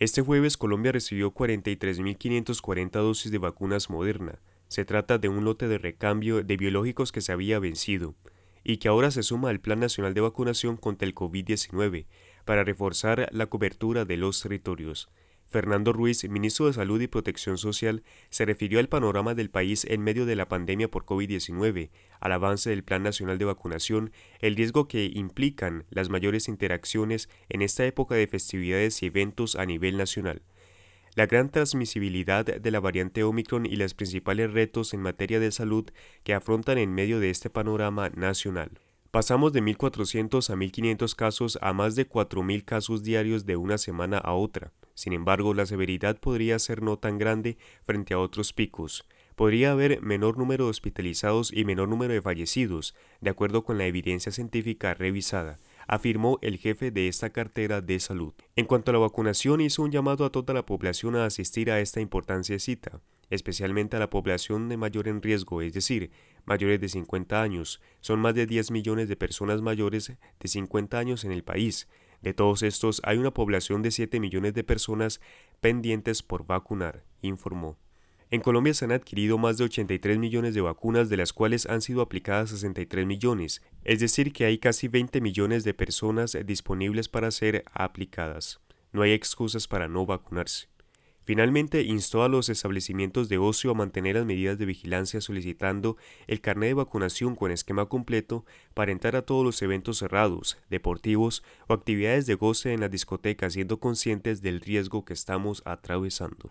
Este jueves Colombia recibió 43.540 dosis de vacunas Moderna. Se trata de un lote de recambio de biológicos que se había vencido y que ahora se suma al Plan Nacional de Vacunación contra el COVID-19 para reforzar la cobertura de los territorios. Fernando Ruiz, ministro de Salud y Protección Social, se refirió al panorama del país en medio de la pandemia por COVID-19, al avance del Plan Nacional de Vacunación, el riesgo que implican las mayores interacciones en esta época de festividades y eventos a nivel nacional. La gran transmisibilidad de la variante Omicron y los principales retos en materia de salud que afrontan en medio de este panorama nacional. Pasamos de 1.400 a 1.500 casos a más de 4.000 casos diarios de una semana a otra. Sin embargo, la severidad podría ser no tan grande frente a otros picos. Podría haber menor número de hospitalizados y menor número de fallecidos, de acuerdo con la evidencia científica revisada, afirmó el jefe de esta cartera de salud. En cuanto a la vacunación, hizo un llamado a toda la población a asistir a esta importante cita, especialmente a la población de mayor en riesgo, es decir, mayores de 50 años. Son más de 10 millones de personas mayores de 50 años en el país, de todos estos, hay una población de 7 millones de personas pendientes por vacunar, informó. En Colombia se han adquirido más de 83 millones de vacunas, de las cuales han sido aplicadas 63 millones, es decir, que hay casi 20 millones de personas disponibles para ser aplicadas. No hay excusas para no vacunarse. Finalmente, instó a los establecimientos de ocio a mantener las medidas de vigilancia solicitando el carnet de vacunación con esquema completo para entrar a todos los eventos cerrados, deportivos o actividades de goce en las discotecas siendo conscientes del riesgo que estamos atravesando.